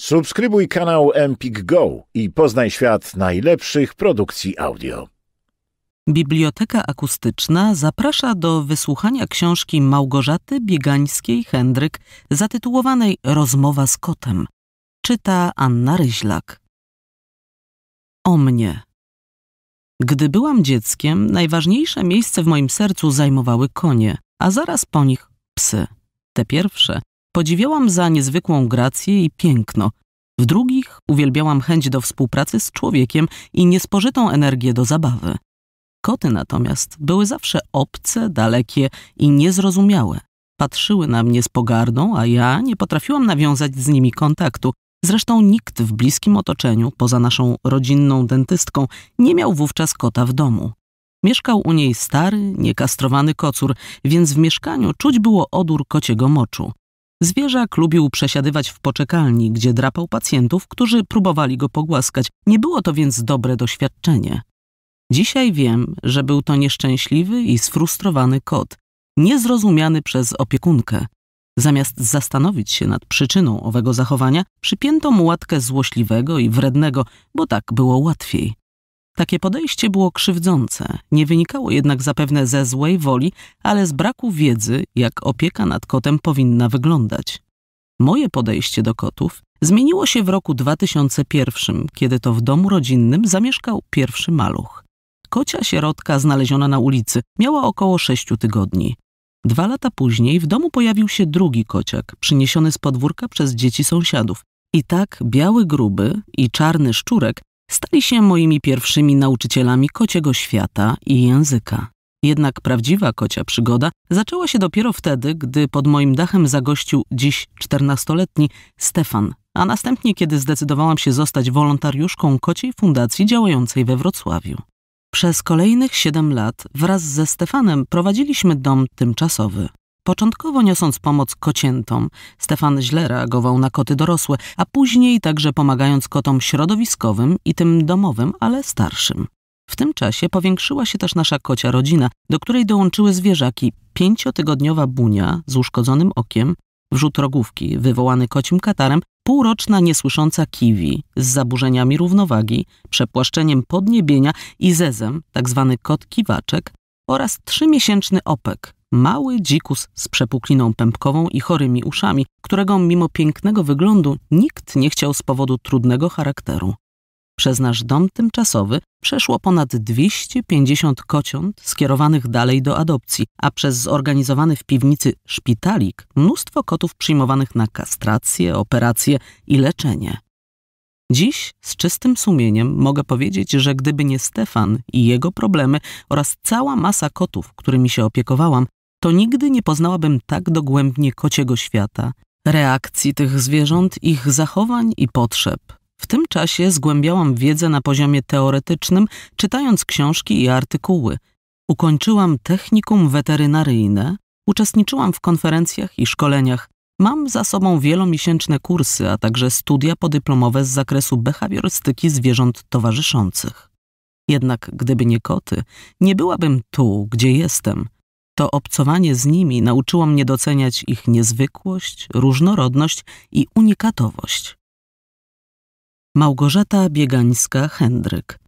Subskrybuj kanał Empik Go i poznaj świat najlepszych produkcji audio. Biblioteka Akustyczna zaprasza do wysłuchania książki Małgorzaty Biegańskiej-Hendryk zatytułowanej Rozmowa z kotem. Czyta Anna Ryźlak. O mnie. Gdy byłam dzieckiem, najważniejsze miejsce w moim sercu zajmowały konie, a zaraz po nich psy. Te pierwsze Podziwiałam za niezwykłą grację i piękno. W drugich uwielbiałam chęć do współpracy z człowiekiem i niespożytą energię do zabawy. Koty natomiast były zawsze obce, dalekie i niezrozumiałe. Patrzyły na mnie z pogardą, a ja nie potrafiłam nawiązać z nimi kontaktu. Zresztą nikt w bliskim otoczeniu, poza naszą rodzinną dentystką, nie miał wówczas kota w domu. Mieszkał u niej stary, niekastrowany kocur, więc w mieszkaniu czuć było odór kociego moczu. Zwierzak lubił przesiadywać w poczekalni, gdzie drapał pacjentów, którzy próbowali go pogłaskać. Nie było to więc dobre doświadczenie. Dzisiaj wiem, że był to nieszczęśliwy i sfrustrowany kot, niezrozumiany przez opiekunkę. Zamiast zastanowić się nad przyczyną owego zachowania, przypięto mu łatkę złośliwego i wrednego, bo tak było łatwiej. Takie podejście było krzywdzące, nie wynikało jednak zapewne ze złej woli, ale z braku wiedzy, jak opieka nad kotem powinna wyglądać. Moje podejście do kotów zmieniło się w roku 2001, kiedy to w domu rodzinnym zamieszkał pierwszy maluch. Kocia sierotka znaleziona na ulicy miała około sześciu tygodni. Dwa lata później w domu pojawił się drugi kociak, przyniesiony z podwórka przez dzieci sąsiadów. I tak biały gruby i czarny szczurek stali się moimi pierwszymi nauczycielami kociego świata i języka. Jednak prawdziwa kocia przygoda zaczęła się dopiero wtedy, gdy pod moim dachem zagościł dziś czternastoletni Stefan, a następnie kiedy zdecydowałam się zostać wolontariuszką kociej fundacji działającej we Wrocławiu. Przez kolejnych siedem lat wraz ze Stefanem prowadziliśmy dom tymczasowy. Początkowo niosąc pomoc kociętom, Stefan źle reagował na koty dorosłe, a później także pomagając kotom środowiskowym i tym domowym, ale starszym. W tym czasie powiększyła się też nasza kocia rodzina, do której dołączyły zwierzaki pięciotygodniowa bunia z uszkodzonym okiem, wrzut rogówki wywołany kocim katarem, półroczna niesłysząca kiwi z zaburzeniami równowagi, przepłaszczeniem podniebienia i zezem, tzw. Tak kot kiwaczek, oraz trzymiesięczny opek, mały dzikus z przepukliną pępkową i chorymi uszami, którego mimo pięknego wyglądu nikt nie chciał z powodu trudnego charakteru. Przez nasz dom tymczasowy przeszło ponad 250 kociąt skierowanych dalej do adopcji, a przez zorganizowany w piwnicy szpitalik mnóstwo kotów przyjmowanych na kastrację, operacje i leczenie. Dziś z czystym sumieniem mogę powiedzieć, że gdyby nie Stefan i jego problemy oraz cała masa kotów, którymi się opiekowałam, to nigdy nie poznałabym tak dogłębnie kociego świata, reakcji tych zwierząt, ich zachowań i potrzeb. W tym czasie zgłębiałam wiedzę na poziomie teoretycznym, czytając książki i artykuły. Ukończyłam technikum weterynaryjne, uczestniczyłam w konferencjach i szkoleniach. Mam za sobą wielomiesięczne kursy, a także studia podyplomowe z zakresu behawiorystyki zwierząt towarzyszących. Jednak gdyby nie koty, nie byłabym tu, gdzie jestem – to obcowanie z nimi nauczyło mnie doceniać ich niezwykłość, różnorodność i unikatowość. Małgorzata Biegańska-Hendryk,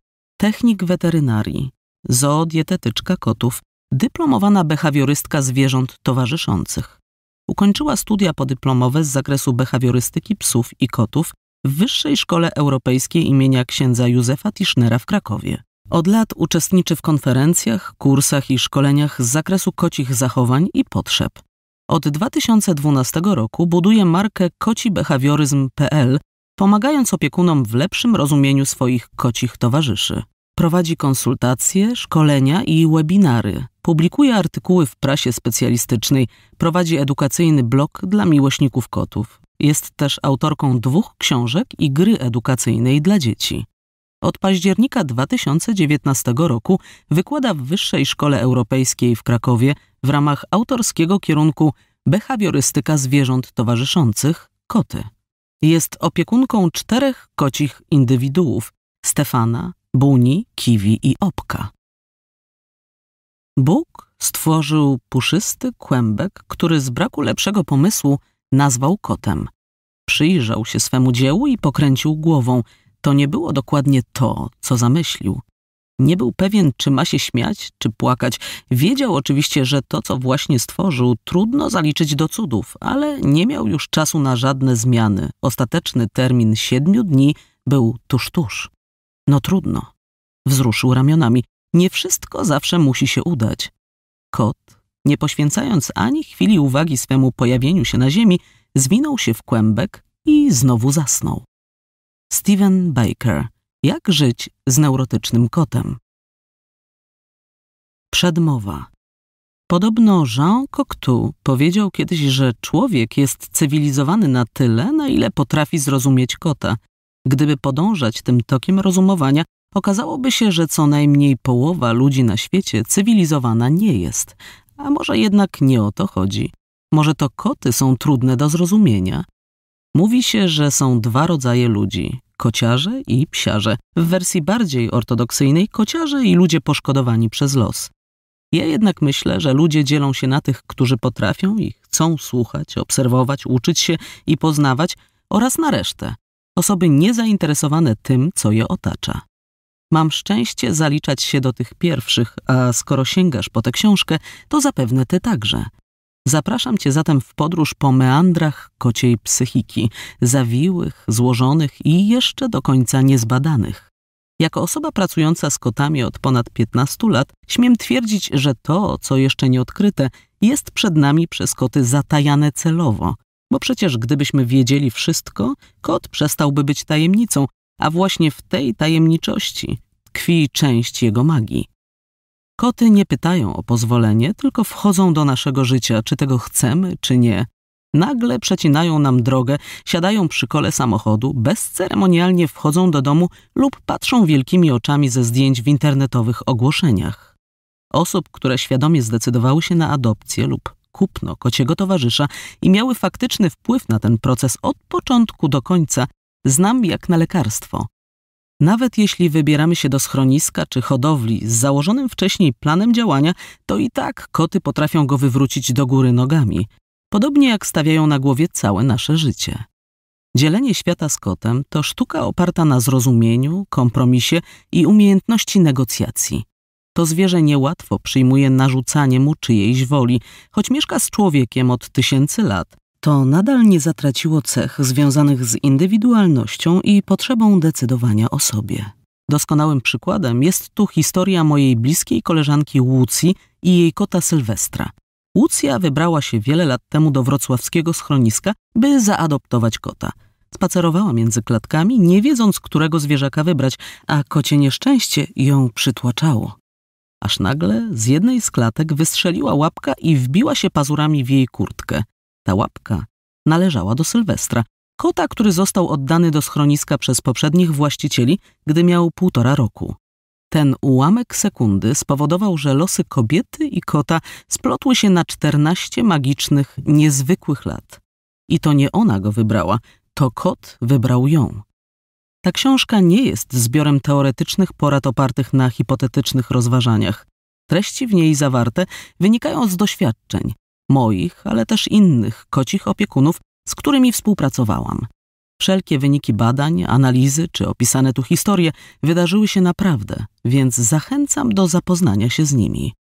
technik weterynarii, zoodietetyczka kotów, dyplomowana behawiorystka zwierząt towarzyszących. Ukończyła studia podyplomowe z zakresu behawiorystyki psów i kotów w Wyższej Szkole Europejskiej imienia księdza Józefa Tischnera w Krakowie. Od lat uczestniczy w konferencjach, kursach i szkoleniach z zakresu kocich zachowań i potrzeb. Od 2012 roku buduje markę kocibehawioryzm.pl, pomagając opiekunom w lepszym rozumieniu swoich kocich towarzyszy. Prowadzi konsultacje, szkolenia i webinary. Publikuje artykuły w prasie specjalistycznej, prowadzi edukacyjny blog dla miłośników kotów. Jest też autorką dwóch książek i gry edukacyjnej dla dzieci. Od października 2019 roku wykłada w Wyższej Szkole Europejskiej w Krakowie w ramach autorskiego kierunku Behawiorystyka zwierząt towarzyszących koty. Jest opiekunką czterech kocich indywiduów Stefana, Buni, Kiwi i Opka. Bóg stworzył puszysty kłębek, który z braku lepszego pomysłu nazwał kotem. Przyjrzał się swemu dziełu i pokręcił głową, to nie było dokładnie to, co zamyślił. Nie był pewien, czy ma się śmiać, czy płakać. Wiedział oczywiście, że to, co właśnie stworzył, trudno zaliczyć do cudów, ale nie miał już czasu na żadne zmiany. Ostateczny termin siedmiu dni był tuż tuż. No trudno. Wzruszył ramionami. Nie wszystko zawsze musi się udać. Kot, nie poświęcając ani chwili uwagi swemu pojawieniu się na ziemi, zwinął się w kłębek i znowu zasnął. Steven Baker. Jak żyć z neurotycznym kotem? Przedmowa. Podobno Jean Cocteau powiedział kiedyś, że człowiek jest cywilizowany na tyle, na ile potrafi zrozumieć kota. Gdyby podążać tym tokiem rozumowania, okazałoby się, że co najmniej połowa ludzi na świecie cywilizowana nie jest. A może jednak nie o to chodzi. Może to koty są trudne do zrozumienia? Mówi się, że są dwa rodzaje ludzi: kociarze i psiarze. W wersji bardziej ortodoksyjnej kociarze i ludzie poszkodowani przez los. Ja jednak myślę, że ludzie dzielą się na tych, którzy potrafią i chcą słuchać, obserwować, uczyć się i poznawać, oraz na resztę osoby niezainteresowane tym, co je otacza. Mam szczęście zaliczać się do tych pierwszych, a skoro sięgasz po tę książkę, to zapewne ty także. Zapraszam Cię zatem w podróż po meandrach kociej psychiki, zawiłych, złożonych i jeszcze do końca niezbadanych. Jako osoba pracująca z kotami od ponad 15 lat, śmiem twierdzić, że to, co jeszcze nie odkryte, jest przed nami przez koty zatajane celowo. Bo przecież gdybyśmy wiedzieli wszystko, kot przestałby być tajemnicą, a właśnie w tej tajemniczości tkwi część jego magii. Koty nie pytają o pozwolenie, tylko wchodzą do naszego życia, czy tego chcemy, czy nie. Nagle przecinają nam drogę, siadają przy kole samochodu, bezceremonialnie wchodzą do domu lub patrzą wielkimi oczami ze zdjęć w internetowych ogłoszeniach. Osób, które świadomie zdecydowały się na adopcję lub kupno kociego towarzysza i miały faktyczny wpływ na ten proces od początku do końca, znam jak na lekarstwo. Nawet jeśli wybieramy się do schroniska czy hodowli z założonym wcześniej planem działania, to i tak koty potrafią go wywrócić do góry nogami, podobnie jak stawiają na głowie całe nasze życie. Dzielenie świata z kotem to sztuka oparta na zrozumieniu, kompromisie i umiejętności negocjacji. To zwierzę niełatwo przyjmuje narzucanie mu czyjejś woli, choć mieszka z człowiekiem od tysięcy lat to nadal nie zatraciło cech związanych z indywidualnością i potrzebą decydowania o sobie. Doskonałym przykładem jest tu historia mojej bliskiej koleżanki Łucji i jej kota Sylwestra. Łucja wybrała się wiele lat temu do wrocławskiego schroniska, by zaadoptować kota. Spacerowała między klatkami, nie wiedząc, którego zwierzaka wybrać, a kocie nieszczęście ją przytłaczało. Aż nagle z jednej z klatek wystrzeliła łapka i wbiła się pazurami w jej kurtkę. Ta łapka należała do Sylwestra, kota, który został oddany do schroniska przez poprzednich właścicieli, gdy miał półtora roku. Ten ułamek sekundy spowodował, że losy kobiety i kota splotły się na czternaście magicznych, niezwykłych lat. I to nie ona go wybrała, to kot wybrał ją. Ta książka nie jest zbiorem teoretycznych porad opartych na hipotetycznych rozważaniach. Treści w niej zawarte wynikają z doświadczeń, moich, ale też innych kocich opiekunów, z którymi współpracowałam. Wszelkie wyniki badań, analizy czy opisane tu historie wydarzyły się naprawdę, więc zachęcam do zapoznania się z nimi.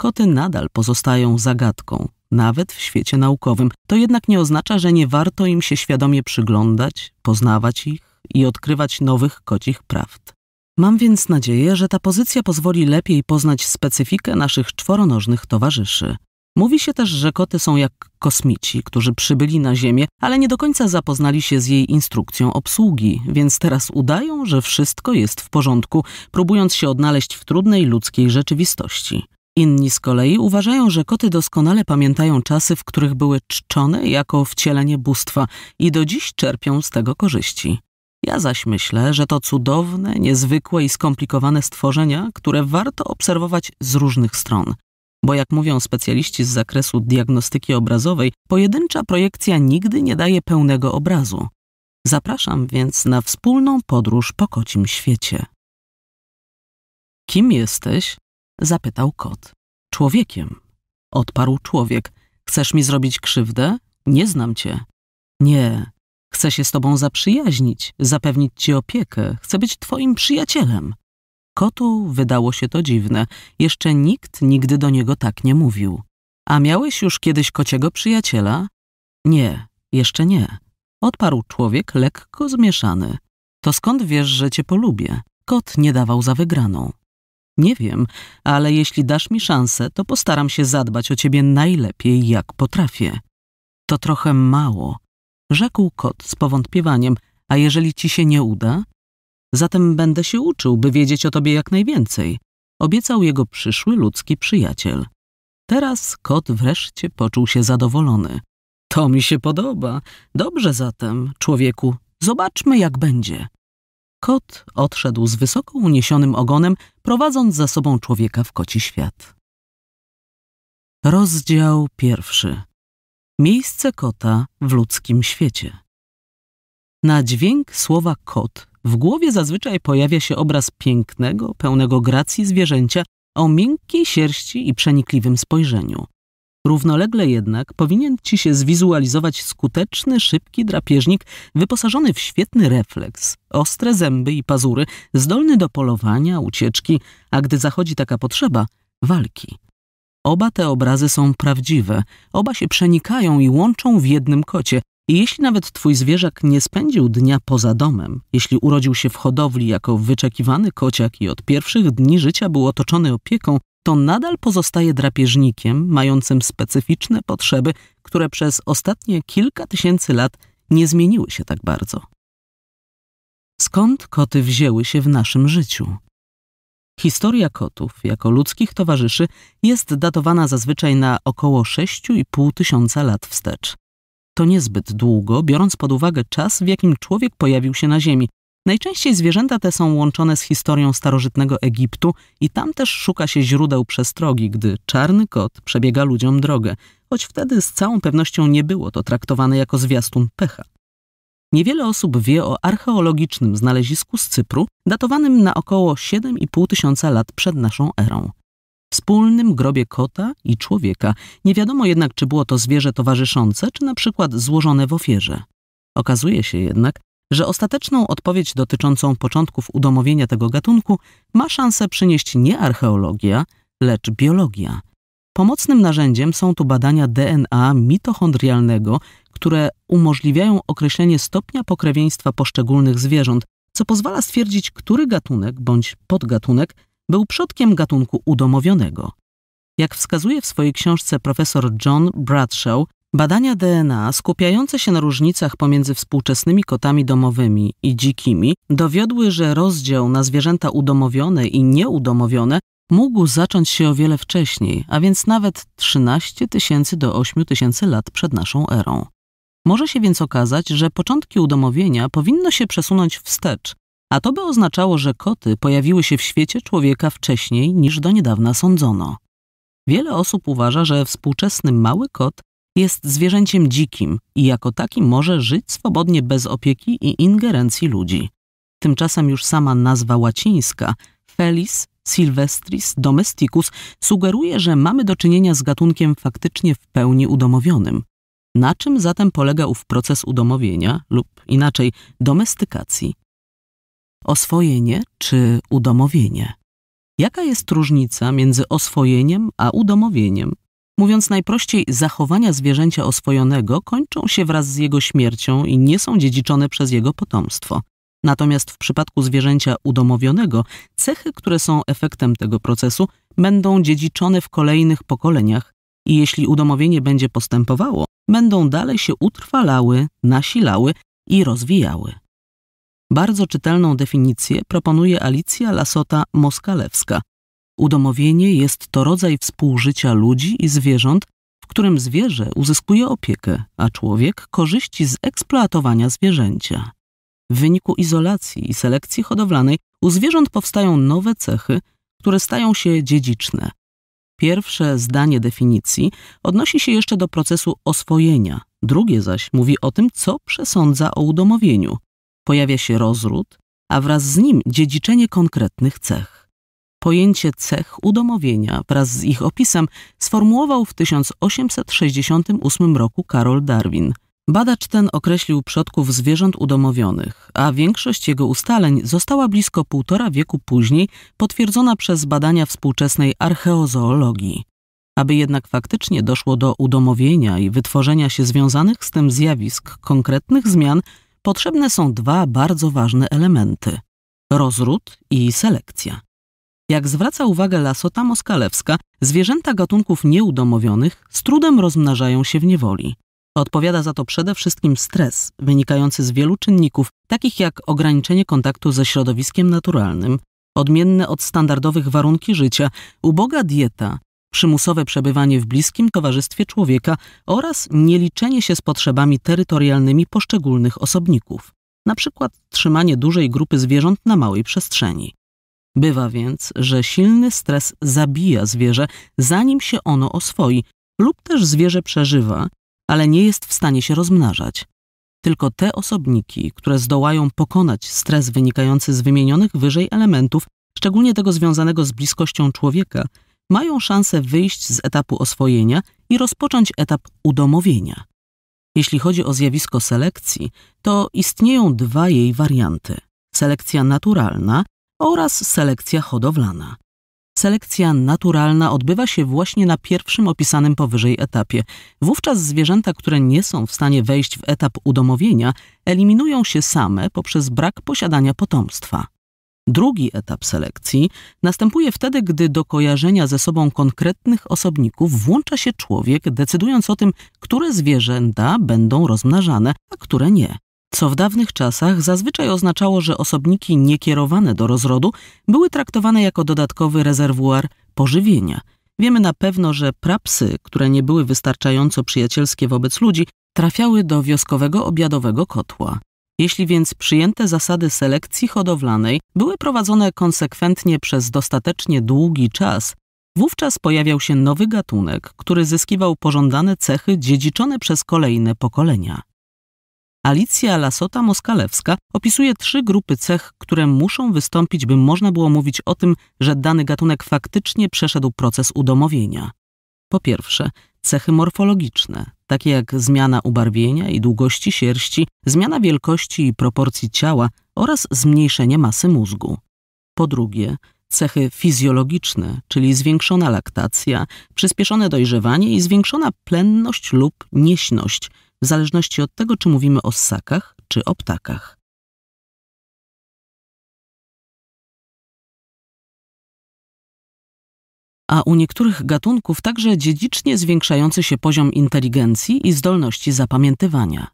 Koty nadal pozostają zagadką, nawet w świecie naukowym. To jednak nie oznacza, że nie warto im się świadomie przyglądać, poznawać ich i odkrywać nowych kocich prawd. Mam więc nadzieję, że ta pozycja pozwoli lepiej poznać specyfikę naszych czworonożnych towarzyszy. Mówi się też, że koty są jak kosmici, którzy przybyli na Ziemię, ale nie do końca zapoznali się z jej instrukcją obsługi, więc teraz udają, że wszystko jest w porządku, próbując się odnaleźć w trudnej ludzkiej rzeczywistości. Inni z kolei uważają, że koty doskonale pamiętają czasy, w których były czczone jako wcielenie bóstwa i do dziś czerpią z tego korzyści. Ja zaś myślę, że to cudowne, niezwykłe i skomplikowane stworzenia, które warto obserwować z różnych stron – bo jak mówią specjaliści z zakresu diagnostyki obrazowej, pojedyncza projekcja nigdy nie daje pełnego obrazu. Zapraszam więc na wspólną podróż po kocim świecie. Kim jesteś? zapytał kot. Człowiekiem. Odparł człowiek. Chcesz mi zrobić krzywdę? Nie znam cię. Nie. Chcę się z tobą zaprzyjaźnić, zapewnić ci opiekę, chcę być twoim przyjacielem. Kotu wydało się to dziwne. Jeszcze nikt nigdy do niego tak nie mówił. A miałeś już kiedyś kociego przyjaciela? Nie, jeszcze nie. Odparł człowiek lekko zmieszany. To skąd wiesz, że cię polubię? Kot nie dawał za wygraną. Nie wiem, ale jeśli dasz mi szansę, to postaram się zadbać o ciebie najlepiej, jak potrafię. To trochę mało, rzekł kot z powątpiewaniem, a jeżeli ci się nie uda, Zatem będę się uczył, by wiedzieć o tobie jak najwięcej, obiecał jego przyszły ludzki przyjaciel. Teraz kot wreszcie poczuł się zadowolony. To mi się podoba. Dobrze zatem, człowieku, zobaczmy jak będzie. Kot odszedł z wysoko uniesionym ogonem, prowadząc za sobą człowieka w koci świat. Rozdział pierwszy. Miejsce kota w ludzkim świecie. Na dźwięk słowa kot w głowie zazwyczaj pojawia się obraz pięknego, pełnego gracji zwierzęcia o miękkiej sierści i przenikliwym spojrzeniu. Równolegle jednak powinien ci się zwizualizować skuteczny, szybki drapieżnik wyposażony w świetny refleks, ostre zęby i pazury, zdolny do polowania, ucieczki, a gdy zachodzi taka potrzeba, walki. Oba te obrazy są prawdziwe, oba się przenikają i łączą w jednym kocie, i jeśli nawet twój zwierzak nie spędził dnia poza domem, jeśli urodził się w hodowli jako wyczekiwany kociak i od pierwszych dni życia był otoczony opieką, to nadal pozostaje drapieżnikiem mającym specyficzne potrzeby, które przez ostatnie kilka tysięcy lat nie zmieniły się tak bardzo. Skąd koty wzięły się w naszym życiu? Historia kotów jako ludzkich towarzyszy jest datowana zazwyczaj na około 6,5 tysiąca lat wstecz. To niezbyt długo, biorąc pod uwagę czas, w jakim człowiek pojawił się na Ziemi. Najczęściej zwierzęta te są łączone z historią starożytnego Egiptu i tam też szuka się źródeł przestrogi, gdy czarny kot przebiega ludziom drogę, choć wtedy z całą pewnością nie było to traktowane jako zwiastun pecha. Niewiele osób wie o archeologicznym znalezisku z Cypru, datowanym na około 7,5 tysiąca lat przed naszą erą wspólnym grobie kota i człowieka. Nie wiadomo jednak, czy było to zwierzę towarzyszące, czy na przykład złożone w ofierze. Okazuje się jednak, że ostateczną odpowiedź dotyczącą początków udomowienia tego gatunku ma szansę przynieść nie archeologia, lecz biologia. Pomocnym narzędziem są tu badania DNA mitochondrialnego, które umożliwiają określenie stopnia pokrewieństwa poszczególnych zwierząt, co pozwala stwierdzić, który gatunek bądź podgatunek był przodkiem gatunku udomowionego. Jak wskazuje w swojej książce profesor John Bradshaw, badania DNA skupiające się na różnicach pomiędzy współczesnymi kotami domowymi i dzikimi dowiodły, że rozdział na zwierzęta udomowione i nieudomowione mógł zacząć się o wiele wcześniej, a więc nawet 13 tysięcy do 8 tysięcy lat przed naszą erą. Może się więc okazać, że początki udomowienia powinno się przesunąć wstecz, a to by oznaczało, że koty pojawiły się w świecie człowieka wcześniej niż do niedawna sądzono. Wiele osób uważa, że współczesny mały kot jest zwierzęciem dzikim i jako taki może żyć swobodnie bez opieki i ingerencji ludzi. Tymczasem już sama nazwa łacińska Felis silvestris domesticus sugeruje, że mamy do czynienia z gatunkiem faktycznie w pełni udomowionym. Na czym zatem polega ów proces udomowienia lub inaczej domestykacji? oswojenie czy udomowienie. Jaka jest różnica między oswojeniem a udomowieniem? Mówiąc najprościej, zachowania zwierzęcia oswojonego kończą się wraz z jego śmiercią i nie są dziedziczone przez jego potomstwo. Natomiast w przypadku zwierzęcia udomowionego, cechy, które są efektem tego procesu, będą dziedziczone w kolejnych pokoleniach i jeśli udomowienie będzie postępowało, będą dalej się utrwalały, nasilały i rozwijały. Bardzo czytelną definicję proponuje Alicja Lasota Moskalewska. Udomowienie jest to rodzaj współżycia ludzi i zwierząt, w którym zwierzę uzyskuje opiekę, a człowiek korzyści z eksploatowania zwierzęcia. W wyniku izolacji i selekcji hodowlanej u zwierząt powstają nowe cechy, które stają się dziedziczne. Pierwsze zdanie definicji odnosi się jeszcze do procesu oswojenia, drugie zaś mówi o tym, co przesądza o udomowieniu pojawia się rozród, a wraz z nim dziedziczenie konkretnych cech. Pojęcie cech udomowienia wraz z ich opisem sformułował w 1868 roku Karol Darwin. Badacz ten określił przodków zwierząt udomowionych, a większość jego ustaleń została blisko półtora wieku później potwierdzona przez badania współczesnej archeozoologii. Aby jednak faktycznie doszło do udomowienia i wytworzenia się związanych z tym zjawisk konkretnych zmian, potrzebne są dwa bardzo ważne elementy rozród i selekcja. Jak zwraca uwagę Lasota Moskalewska, zwierzęta gatunków nieudomowionych z trudem rozmnażają się w niewoli. Odpowiada za to przede wszystkim stres, wynikający z wielu czynników, takich jak ograniczenie kontaktu ze środowiskiem naturalnym, odmienne od standardowych warunki życia, uboga dieta, przymusowe przebywanie w bliskim towarzystwie człowieka oraz nieliczenie się z potrzebami terytorialnymi poszczególnych osobników, np. trzymanie dużej grupy zwierząt na małej przestrzeni. Bywa więc, że silny stres zabija zwierzę, zanim się ono oswoi, lub też zwierzę przeżywa, ale nie jest w stanie się rozmnażać. Tylko te osobniki, które zdołają pokonać stres wynikający z wymienionych wyżej elementów, szczególnie tego związanego z bliskością człowieka, mają szansę wyjść z etapu oswojenia i rozpocząć etap udomowienia. Jeśli chodzi o zjawisko selekcji, to istnieją dwa jej warianty: selekcja naturalna oraz selekcja hodowlana. Selekcja naturalna odbywa się właśnie na pierwszym opisanym powyżej etapie. Wówczas zwierzęta, które nie są w stanie wejść w etap udomowienia, eliminują się same poprzez brak posiadania potomstwa. Drugi etap selekcji następuje wtedy, gdy do kojarzenia ze sobą konkretnych osobników włącza się człowiek, decydując o tym, które zwierzęta będą rozmnażane, a które nie. Co w dawnych czasach zazwyczaj oznaczało, że osobniki niekierowane do rozrodu były traktowane jako dodatkowy rezerwuar pożywienia. Wiemy na pewno, że prapsy, które nie były wystarczająco przyjacielskie wobec ludzi, trafiały do wioskowego obiadowego kotła. Jeśli więc przyjęte zasady selekcji hodowlanej były prowadzone konsekwentnie przez dostatecznie długi czas, wówczas pojawiał się nowy gatunek, który zyskiwał pożądane cechy dziedziczone przez kolejne pokolenia. Alicja Lasota Moskalewska opisuje trzy grupy cech, które muszą wystąpić, by można było mówić o tym, że dany gatunek faktycznie przeszedł proces udomowienia. Po pierwsze, cechy morfologiczne, takie jak zmiana ubarwienia i długości sierści, zmiana wielkości i proporcji ciała oraz zmniejszenie masy mózgu. Po drugie, cechy fizjologiczne, czyli zwiększona laktacja, przyspieszone dojrzewanie i zwiększona plenność lub nieśność, w zależności od tego, czy mówimy o ssakach czy o ptakach. a u niektórych gatunków także dziedzicznie zwiększający się poziom inteligencji i zdolności zapamiętywania.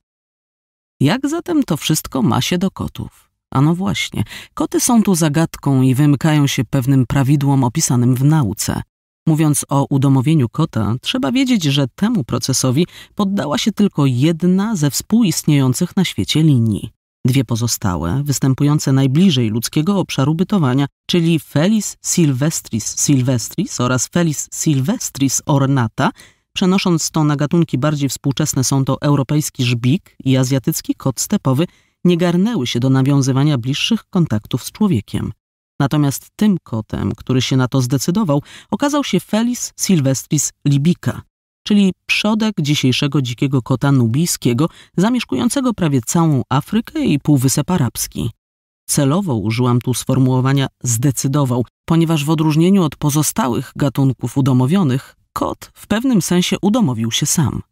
Jak zatem to wszystko ma się do kotów? A no właśnie, koty są tu zagadką i wymykają się pewnym prawidłom opisanym w nauce. Mówiąc o udomowieniu kota, trzeba wiedzieć, że temu procesowi poddała się tylko jedna ze współistniejących na świecie linii. Dwie pozostałe, występujące najbliżej ludzkiego obszaru bytowania, czyli Felis silvestris silvestris oraz Felis silvestris ornata, przenosząc to na gatunki bardziej współczesne są to europejski żbik i azjatycki kot stepowy, nie garnęły się do nawiązywania bliższych kontaktów z człowiekiem. Natomiast tym kotem, który się na to zdecydował, okazał się Felis silvestris libica, czyli przodek dzisiejszego dzikiego kota nubijskiego, zamieszkującego prawie całą Afrykę i Półwysep Arabski. Celowo użyłam tu sformułowania zdecydował, ponieważ w odróżnieniu od pozostałych gatunków udomowionych, kot w pewnym sensie udomowił się sam.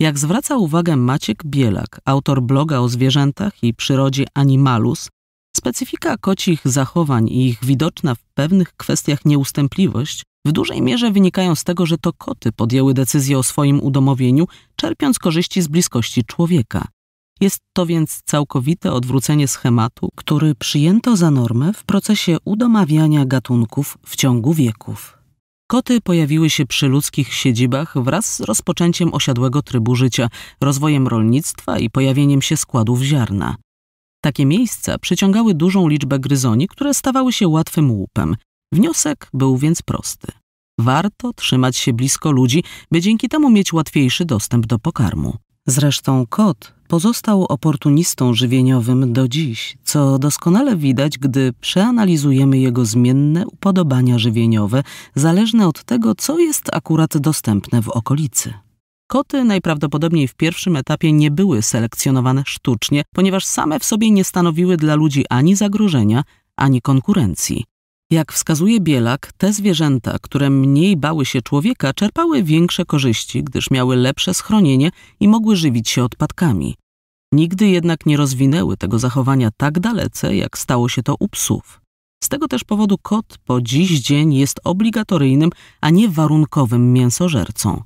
Jak zwraca uwagę Maciek Bielak, autor bloga o zwierzętach i przyrodzie Animalus, specyfika kocich zachowań i ich widoczna w pewnych kwestiach nieustępliwość w dużej mierze wynikają z tego, że to koty podjęły decyzję o swoim udomowieniu, czerpiąc korzyści z bliskości człowieka. Jest to więc całkowite odwrócenie schematu, który przyjęto za normę w procesie udomawiania gatunków w ciągu wieków. Koty pojawiły się przy ludzkich siedzibach wraz z rozpoczęciem osiadłego trybu życia, rozwojem rolnictwa i pojawieniem się składów ziarna. Takie miejsca przyciągały dużą liczbę gryzoni, które stawały się łatwym łupem. Wniosek był więc prosty. Warto trzymać się blisko ludzi, by dzięki temu mieć łatwiejszy dostęp do pokarmu. Zresztą kot pozostał oportunistą żywieniowym do dziś, co doskonale widać, gdy przeanalizujemy jego zmienne upodobania żywieniowe, zależne od tego, co jest akurat dostępne w okolicy. Koty najprawdopodobniej w pierwszym etapie nie były selekcjonowane sztucznie, ponieważ same w sobie nie stanowiły dla ludzi ani zagrożenia, ani konkurencji. Jak wskazuje Bielak, te zwierzęta, które mniej bały się człowieka, czerpały większe korzyści, gdyż miały lepsze schronienie i mogły żywić się odpadkami. Nigdy jednak nie rozwinęły tego zachowania tak dalece, jak stało się to u psów. Z tego też powodu kot po dziś dzień jest obligatoryjnym, a nie warunkowym mięsożercą.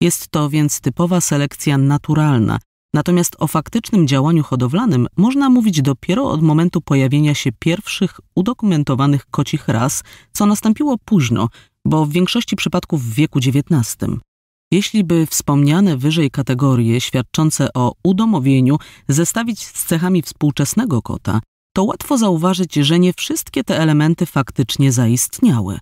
Jest to więc typowa selekcja naturalna, Natomiast o faktycznym działaniu hodowlanym można mówić dopiero od momentu pojawienia się pierwszych udokumentowanych kocich ras, co nastąpiło późno, bo w większości przypadków w wieku XIX. Jeśli by wspomniane wyżej kategorie świadczące o udomowieniu zestawić z cechami współczesnego kota, to łatwo zauważyć, że nie wszystkie te elementy faktycznie zaistniały.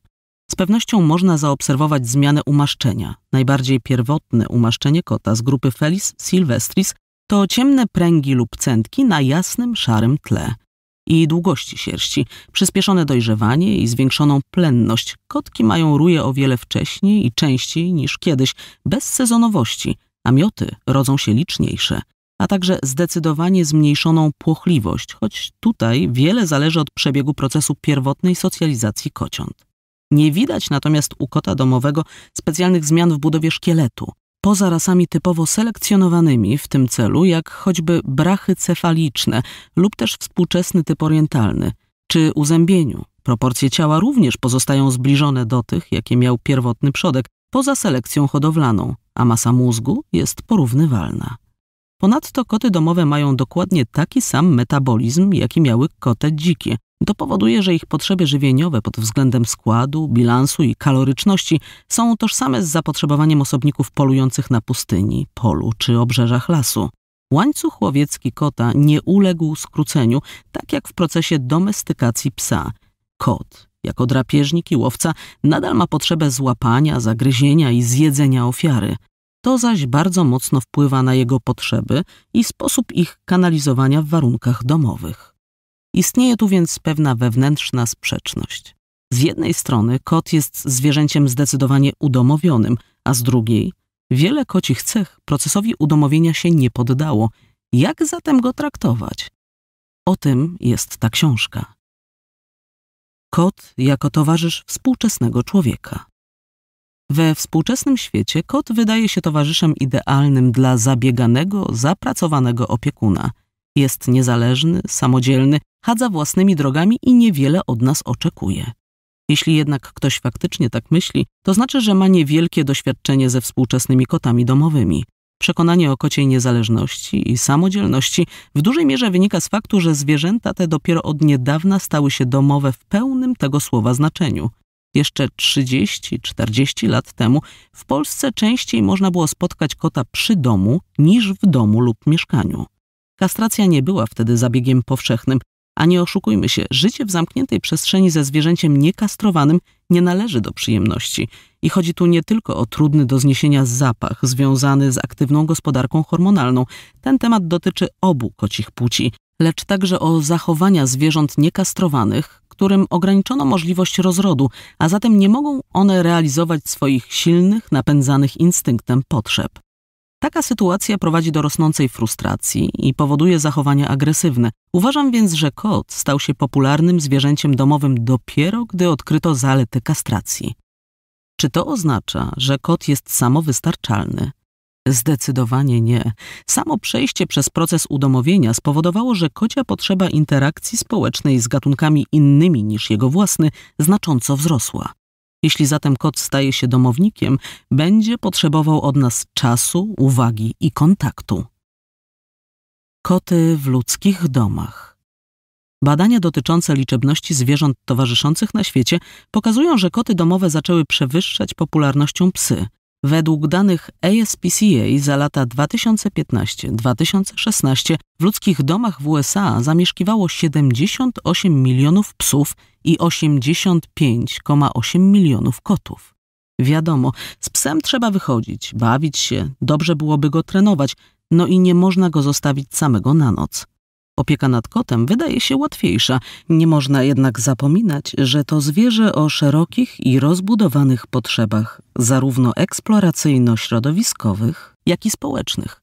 Z pewnością można zaobserwować zmianę umaszczenia. Najbardziej pierwotne umaszczenie kota z grupy Felis silvestris to ciemne pręgi lub cętki na jasnym, szarym tle i długości sierści, przyspieszone dojrzewanie i zwiększoną plenność. Kotki mają ruje o wiele wcześniej i częściej niż kiedyś, bez sezonowości, a mioty rodzą się liczniejsze, a także zdecydowanie zmniejszoną płochliwość, choć tutaj wiele zależy od przebiegu procesu pierwotnej socjalizacji kociąt. Nie widać natomiast u kota domowego specjalnych zmian w budowie szkieletu poza rasami typowo selekcjonowanymi w tym celu, jak choćby brachy cefaliczne lub też współczesny typ orientalny, czy uzębieniu. Proporcje ciała również pozostają zbliżone do tych, jakie miał pierwotny przodek, poza selekcją hodowlaną, a masa mózgu jest porównywalna. Ponadto koty domowe mają dokładnie taki sam metabolizm, jaki miały koty dzikie, to powoduje, że ich potrzeby żywieniowe pod względem składu, bilansu i kaloryczności są tożsame z zapotrzebowaniem osobników polujących na pustyni, polu czy obrzeżach lasu. Łańcuch łowiecki kota nie uległ skróceniu, tak jak w procesie domestykacji psa. Kot, jako drapieżnik i łowca, nadal ma potrzebę złapania, zagryzienia i zjedzenia ofiary. To zaś bardzo mocno wpływa na jego potrzeby i sposób ich kanalizowania w warunkach domowych. Istnieje tu więc pewna wewnętrzna sprzeczność. Z jednej strony kot jest zwierzęciem zdecydowanie udomowionym, a z drugiej wiele kocich cech procesowi udomowienia się nie poddało. Jak zatem go traktować? O tym jest ta książka. Kot jako towarzysz współczesnego człowieka. We współczesnym świecie kot wydaje się towarzyszem idealnym dla zabieganego, zapracowanego opiekuna. Jest niezależny, samodzielny chadza własnymi drogami i niewiele od nas oczekuje. Jeśli jednak ktoś faktycznie tak myśli, to znaczy, że ma niewielkie doświadczenie ze współczesnymi kotami domowymi. Przekonanie o kociej niezależności i samodzielności w dużej mierze wynika z faktu, że zwierzęta te dopiero od niedawna stały się domowe w pełnym tego słowa znaczeniu. Jeszcze 30-40 lat temu w Polsce częściej można było spotkać kota przy domu niż w domu lub mieszkaniu. Kastracja nie była wtedy zabiegiem powszechnym, a nie oszukujmy się, życie w zamkniętej przestrzeni ze zwierzęciem niekastrowanym nie należy do przyjemności. I chodzi tu nie tylko o trudny do zniesienia zapach związany z aktywną gospodarką hormonalną. Ten temat dotyczy obu kocich płci, lecz także o zachowania zwierząt niekastrowanych, którym ograniczono możliwość rozrodu, a zatem nie mogą one realizować swoich silnych, napędzanych instynktem potrzeb. Taka sytuacja prowadzi do rosnącej frustracji i powoduje zachowania agresywne. Uważam więc, że kot stał się popularnym zwierzęciem domowym dopiero, gdy odkryto zalety kastracji. Czy to oznacza, że kot jest samowystarczalny? Zdecydowanie nie. Samo przejście przez proces udomowienia spowodowało, że kocia potrzeba interakcji społecznej z gatunkami innymi niż jego własny znacząco wzrosła. Jeśli zatem kot staje się domownikiem, będzie potrzebował od nas czasu, uwagi i kontaktu. Koty w ludzkich domach. Badania dotyczące liczebności zwierząt towarzyszących na świecie pokazują, że koty domowe zaczęły przewyższać popularnością psy. Według danych ASPCA za lata 2015-2016 w ludzkich domach w USA zamieszkiwało 78 milionów psów i 85,8 milionów kotów. Wiadomo, z psem trzeba wychodzić, bawić się, dobrze byłoby go trenować, no i nie można go zostawić samego na noc. Opieka nad kotem wydaje się łatwiejsza, nie można jednak zapominać, że to zwierzę o szerokich i rozbudowanych potrzebach, zarówno eksploracyjno-środowiskowych, jak i społecznych.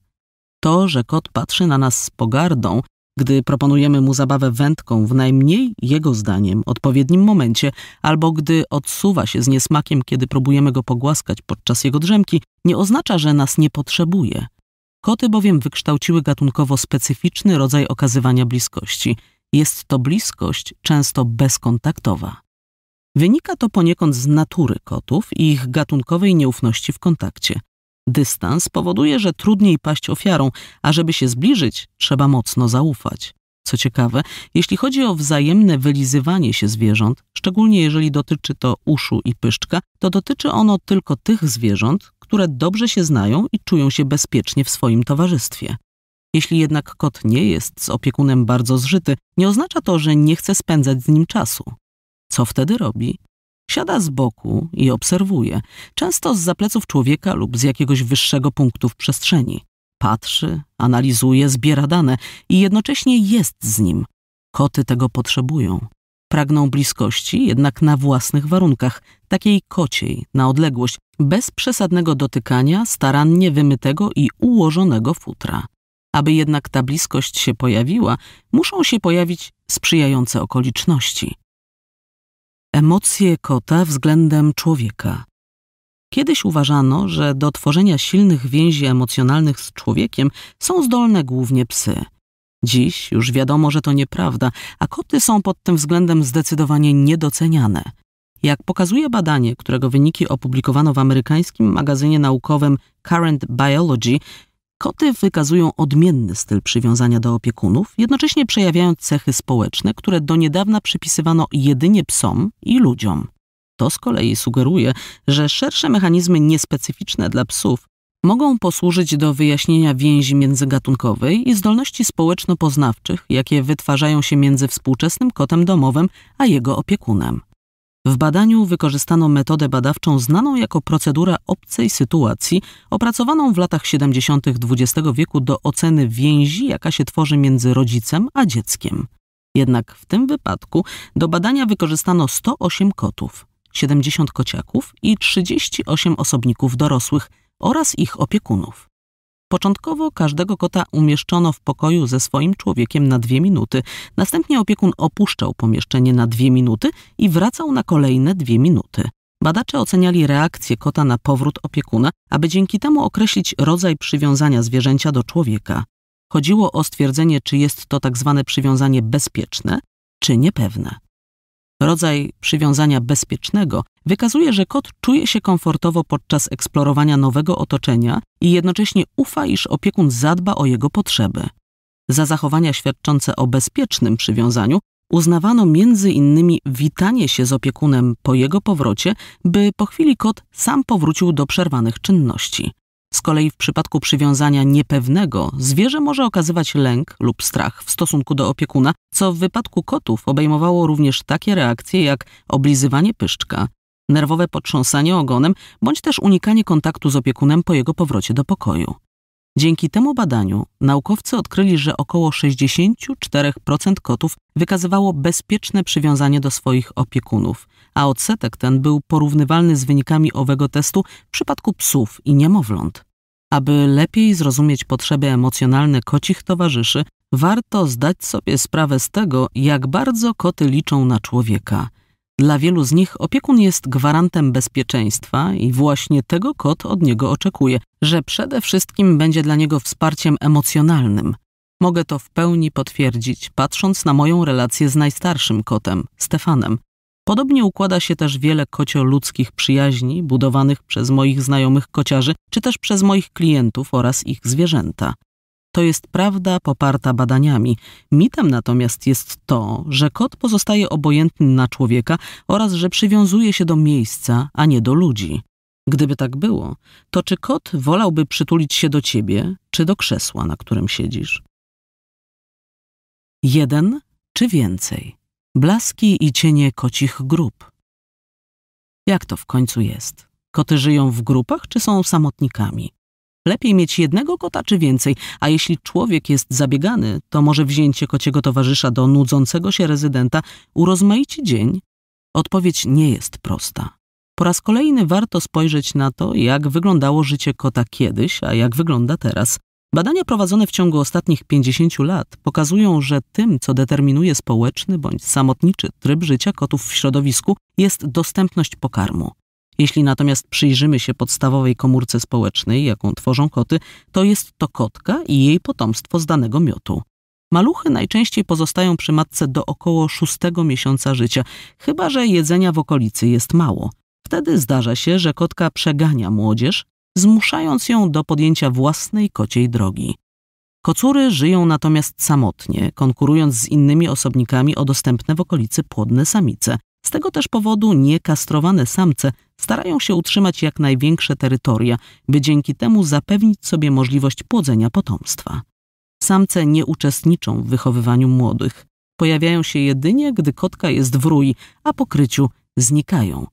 To, że kot patrzy na nas z pogardą, gdy proponujemy mu zabawę wędką w najmniej jego zdaniem odpowiednim momencie, albo gdy odsuwa się z niesmakiem, kiedy próbujemy go pogłaskać podczas jego drzemki, nie oznacza, że nas nie potrzebuje – Koty bowiem wykształciły gatunkowo specyficzny rodzaj okazywania bliskości. Jest to bliskość często bezkontaktowa. Wynika to poniekąd z natury kotów i ich gatunkowej nieufności w kontakcie. Dystans powoduje, że trudniej paść ofiarą, a żeby się zbliżyć, trzeba mocno zaufać. Co ciekawe, jeśli chodzi o wzajemne wylizywanie się zwierząt, szczególnie jeżeli dotyczy to uszu i pyszczka, to dotyczy ono tylko tych zwierząt, które dobrze się znają i czują się bezpiecznie w swoim towarzystwie. Jeśli jednak kot nie jest z opiekunem bardzo zżyty, nie oznacza to, że nie chce spędzać z nim czasu. Co wtedy robi? Siada z boku i obserwuje, często z zapleców człowieka lub z jakiegoś wyższego punktu w przestrzeni patrzy, analizuje, zbiera dane i jednocześnie jest z nim. Koty tego potrzebują. Pragną bliskości, jednak na własnych warunkach, takiej kociej, na odległość, bez przesadnego dotykania, starannie wymytego i ułożonego futra. Aby jednak ta bliskość się pojawiła, muszą się pojawić sprzyjające okoliczności. Emocje kota względem człowieka. Kiedyś uważano, że do tworzenia silnych więzi emocjonalnych z człowiekiem są zdolne głównie psy. Dziś już wiadomo, że to nieprawda, a koty są pod tym względem zdecydowanie niedoceniane. Jak pokazuje badanie, którego wyniki opublikowano w amerykańskim magazynie naukowym Current Biology, koty wykazują odmienny styl przywiązania do opiekunów, jednocześnie przejawiając cechy społeczne, które do niedawna przypisywano jedynie psom i ludziom. To z kolei sugeruje, że szersze mechanizmy niespecyficzne dla psów mogą posłużyć do wyjaśnienia więzi międzygatunkowej i zdolności społeczno-poznawczych, jakie wytwarzają się między współczesnym kotem domowym a jego opiekunem. W badaniu wykorzystano metodę badawczą znaną jako procedura obcej sytuacji, opracowaną w latach 70. XX wieku do oceny więzi, jaka się tworzy między rodzicem a dzieckiem. Jednak w tym wypadku do badania wykorzystano 108 kotów. 70 kociaków i 38 osobników dorosłych oraz ich opiekunów. Początkowo każdego kota umieszczono w pokoju ze swoim człowiekiem na dwie minuty, następnie opiekun opuszczał pomieszczenie na dwie minuty i wracał na kolejne dwie minuty. Badacze oceniali reakcję kota na powrót opiekuna, aby dzięki temu określić rodzaj przywiązania zwierzęcia do człowieka. Chodziło o stwierdzenie, czy jest to tak zwane przywiązanie bezpieczne, czy niepewne. Rodzaj przywiązania bezpiecznego wykazuje, że kot czuje się komfortowo podczas eksplorowania nowego otoczenia i jednocześnie ufa, iż opiekun zadba o jego potrzeby. Za zachowania świadczące o bezpiecznym przywiązaniu uznawano między innymi witanie się z opiekunem po jego powrocie, by po chwili kot sam powrócił do przerwanych czynności. Z kolei w przypadku przywiązania niepewnego zwierzę może okazywać lęk lub strach w stosunku do opiekuna, co w wypadku kotów obejmowało również takie reakcje jak oblizywanie pyszczka, nerwowe potrząsanie ogonem bądź też unikanie kontaktu z opiekunem po jego powrocie do pokoju. Dzięki temu badaniu naukowcy odkryli, że około 64% kotów wykazywało bezpieczne przywiązanie do swoich opiekunów, a odsetek ten był porównywalny z wynikami owego testu w przypadku psów i niemowląt. Aby lepiej zrozumieć potrzeby emocjonalne kocich towarzyszy, warto zdać sobie sprawę z tego, jak bardzo koty liczą na człowieka – dla wielu z nich opiekun jest gwarantem bezpieczeństwa i właśnie tego kot od niego oczekuje, że przede wszystkim będzie dla niego wsparciem emocjonalnym. Mogę to w pełni potwierdzić, patrząc na moją relację z najstarszym kotem, Stefanem. Podobnie układa się też wiele kocioludzkich przyjaźni budowanych przez moich znajomych kociarzy, czy też przez moich klientów oraz ich zwierzęta. To jest prawda poparta badaniami. Mitem natomiast jest to, że kot pozostaje obojętny na człowieka oraz że przywiązuje się do miejsca, a nie do ludzi. Gdyby tak było, to czy kot wolałby przytulić się do ciebie, czy do krzesła, na którym siedzisz? Jeden czy więcej? Blaski i cienie kocich grup. Jak to w końcu jest? Koty żyją w grupach czy są samotnikami? Lepiej mieć jednego kota czy więcej, a jeśli człowiek jest zabiegany, to może wzięcie kociego towarzysza do nudzącego się rezydenta urozmaici dzień? Odpowiedź nie jest prosta. Po raz kolejny warto spojrzeć na to, jak wyglądało życie kota kiedyś, a jak wygląda teraz. Badania prowadzone w ciągu ostatnich 50 lat pokazują, że tym, co determinuje społeczny bądź samotniczy tryb życia kotów w środowisku, jest dostępność pokarmu. Jeśli natomiast przyjrzymy się podstawowej komórce społecznej, jaką tworzą koty, to jest to kotka i jej potomstwo z danego miotu. Maluchy najczęściej pozostają przy matce do około szóstego miesiąca życia, chyba że jedzenia w okolicy jest mało. Wtedy zdarza się, że kotka przegania młodzież, zmuszając ją do podjęcia własnej kociej drogi. Kocury żyją natomiast samotnie, konkurując z innymi osobnikami o dostępne w okolicy płodne samice. Z tego też powodu niekastrowane samce starają się utrzymać jak największe terytoria, by dzięki temu zapewnić sobie możliwość płodzenia potomstwa. Samce nie uczestniczą w wychowywaniu młodych. Pojawiają się jedynie, gdy kotka jest w rój, a po kryciu znikają.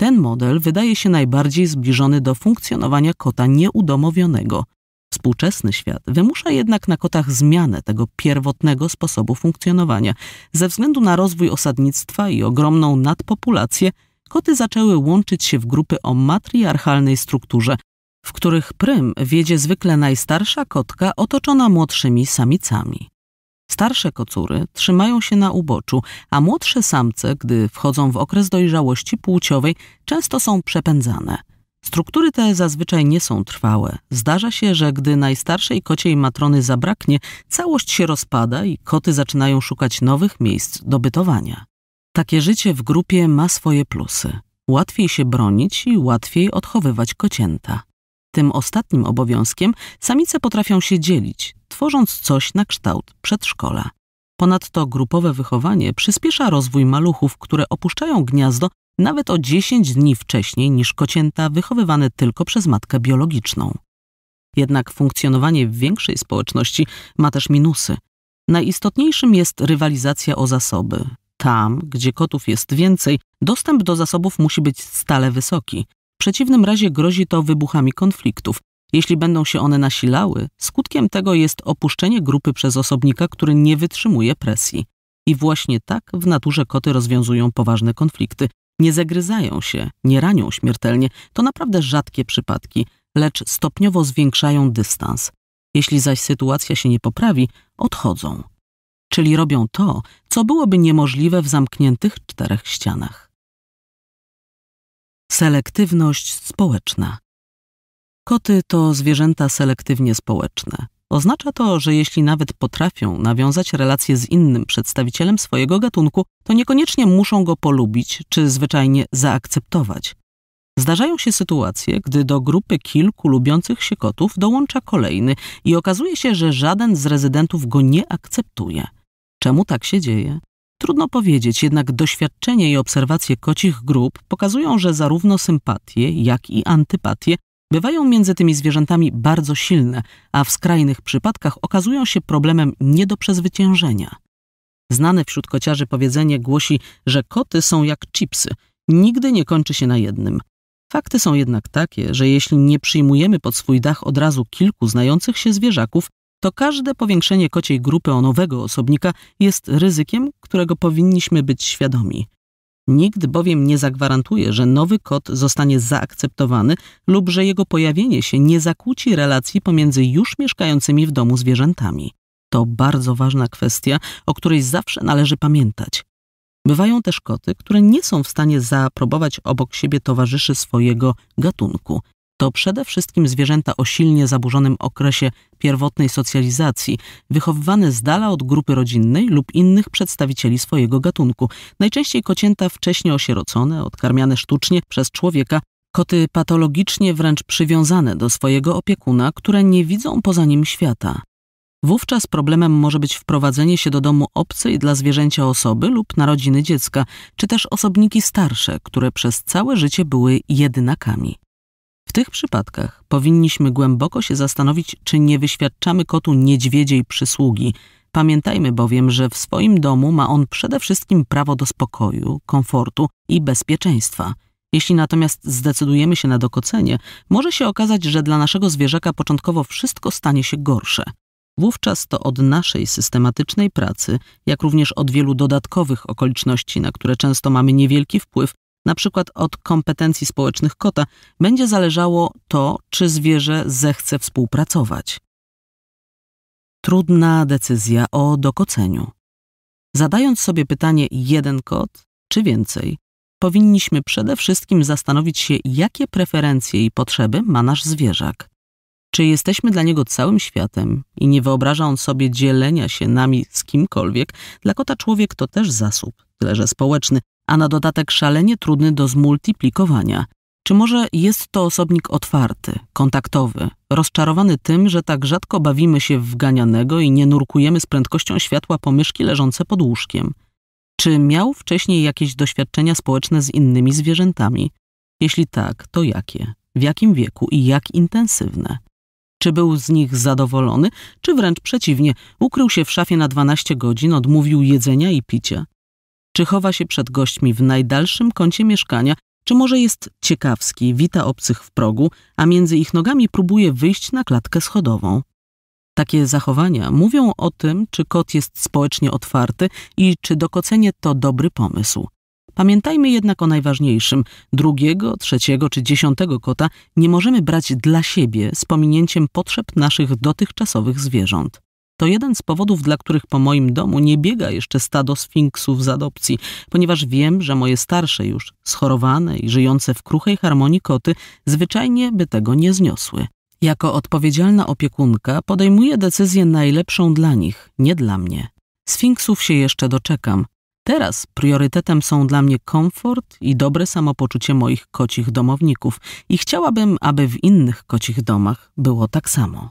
Ten model wydaje się najbardziej zbliżony do funkcjonowania kota nieudomowionego – Współczesny świat wymusza jednak na kotach zmianę tego pierwotnego sposobu funkcjonowania. Ze względu na rozwój osadnictwa i ogromną nadpopulację, koty zaczęły łączyć się w grupy o matriarchalnej strukturze, w których prym wiedzie zwykle najstarsza kotka otoczona młodszymi samicami. Starsze kocury trzymają się na uboczu, a młodsze samce, gdy wchodzą w okres dojrzałości płciowej, często są przepędzane – Struktury te zazwyczaj nie są trwałe. Zdarza się, że gdy najstarszej kociej matrony zabraknie, całość się rozpada i koty zaczynają szukać nowych miejsc do bytowania. Takie życie w grupie ma swoje plusy. Łatwiej się bronić i łatwiej odchowywać kocięta. Tym ostatnim obowiązkiem samice potrafią się dzielić, tworząc coś na kształt przedszkola. Ponadto grupowe wychowanie przyspiesza rozwój maluchów, które opuszczają gniazdo nawet o 10 dni wcześniej niż kocięta wychowywane tylko przez matkę biologiczną. Jednak funkcjonowanie w większej społeczności ma też minusy. Najistotniejszym jest rywalizacja o zasoby. Tam, gdzie kotów jest więcej, dostęp do zasobów musi być stale wysoki. W przeciwnym razie grozi to wybuchami konfliktów. Jeśli będą się one nasilały, skutkiem tego jest opuszczenie grupy przez osobnika, który nie wytrzymuje presji. I właśnie tak w naturze koty rozwiązują poważne konflikty, nie zagryzają się, nie ranią śmiertelnie, to naprawdę rzadkie przypadki, lecz stopniowo zwiększają dystans. Jeśli zaś sytuacja się nie poprawi, odchodzą. Czyli robią to, co byłoby niemożliwe w zamkniętych czterech ścianach. Selektywność społeczna. Koty to zwierzęta selektywnie społeczne. Oznacza to, że jeśli nawet potrafią nawiązać relacje z innym przedstawicielem swojego gatunku, to niekoniecznie muszą go polubić czy zwyczajnie zaakceptować. Zdarzają się sytuacje, gdy do grupy kilku lubiących się kotów dołącza kolejny i okazuje się, że żaden z rezydentów go nie akceptuje. Czemu tak się dzieje? Trudno powiedzieć, jednak doświadczenie i obserwacje kocich grup pokazują, że zarówno sympatie, jak i antypatie Bywają między tymi zwierzętami bardzo silne, a w skrajnych przypadkach okazują się problemem nie do przezwyciężenia. Znane wśród kociarzy powiedzenie głosi, że koty są jak chipsy, nigdy nie kończy się na jednym. Fakty są jednak takie, że jeśli nie przyjmujemy pod swój dach od razu kilku znających się zwierzaków, to każde powiększenie kociej grupy o nowego osobnika jest ryzykiem, którego powinniśmy być świadomi. Nikt bowiem nie zagwarantuje, że nowy kod zostanie zaakceptowany lub że jego pojawienie się nie zakłóci relacji pomiędzy już mieszkającymi w domu zwierzętami. To bardzo ważna kwestia, o której zawsze należy pamiętać. Bywają też koty, które nie są w stanie zaaprobować obok siebie towarzyszy swojego gatunku to przede wszystkim zwierzęta o silnie zaburzonym okresie pierwotnej socjalizacji, wychowywane z dala od grupy rodzinnej lub innych przedstawicieli swojego gatunku. Najczęściej kocięta wcześniej osierocone, odkarmiane sztucznie przez człowieka, koty patologicznie wręcz przywiązane do swojego opiekuna, które nie widzą poza nim świata. Wówczas problemem może być wprowadzenie się do domu obcej dla zwierzęcia osoby lub narodziny dziecka, czy też osobniki starsze, które przez całe życie były jedynakami. W tych przypadkach powinniśmy głęboko się zastanowić, czy nie wyświadczamy kotu niedźwiedziej przysługi. Pamiętajmy bowiem, że w swoim domu ma on przede wszystkim prawo do spokoju, komfortu i bezpieczeństwa. Jeśli natomiast zdecydujemy się na dokocenie, może się okazać, że dla naszego zwierzaka początkowo wszystko stanie się gorsze. Wówczas to od naszej systematycznej pracy, jak również od wielu dodatkowych okoliczności, na które często mamy niewielki wpływ, na przykład od kompetencji społecznych kota, będzie zależało to, czy zwierzę zechce współpracować. Trudna decyzja o dokoceniu. Zadając sobie pytanie jeden kot czy więcej, powinniśmy przede wszystkim zastanowić się, jakie preferencje i potrzeby ma nasz zwierzak. Czy jesteśmy dla niego całym światem i nie wyobraża on sobie dzielenia się nami z kimkolwiek, dla kota człowiek to też zasób, tyle że społeczny, a na dodatek szalenie trudny do zmultiplikowania. Czy może jest to osobnik otwarty, kontaktowy, rozczarowany tym, że tak rzadko bawimy się w ganianego i nie nurkujemy z prędkością światła po myszki leżące pod łóżkiem? Czy miał wcześniej jakieś doświadczenia społeczne z innymi zwierzętami? Jeśli tak, to jakie? W jakim wieku i jak intensywne? Czy był z nich zadowolony, czy wręcz przeciwnie, ukrył się w szafie na 12 godzin, odmówił jedzenia i picia? czy chowa się przed gośćmi w najdalszym kącie mieszkania, czy może jest ciekawski, wita obcych w progu, a między ich nogami próbuje wyjść na klatkę schodową. Takie zachowania mówią o tym, czy kot jest społecznie otwarty i czy dokocenie to dobry pomysł. Pamiętajmy jednak o najważniejszym. Drugiego, trzeciego czy dziesiątego kota nie możemy brać dla siebie z pominięciem potrzeb naszych dotychczasowych zwierząt. To jeden z powodów, dla których po moim domu nie biega jeszcze stado sfinksów z adopcji, ponieważ wiem, że moje starsze już, schorowane i żyjące w kruchej harmonii koty, zwyczajnie by tego nie zniosły. Jako odpowiedzialna opiekunka podejmuję decyzję najlepszą dla nich, nie dla mnie. Sfinksów się jeszcze doczekam. Teraz priorytetem są dla mnie komfort i dobre samopoczucie moich kocich domowników i chciałabym, aby w innych kocich domach było tak samo.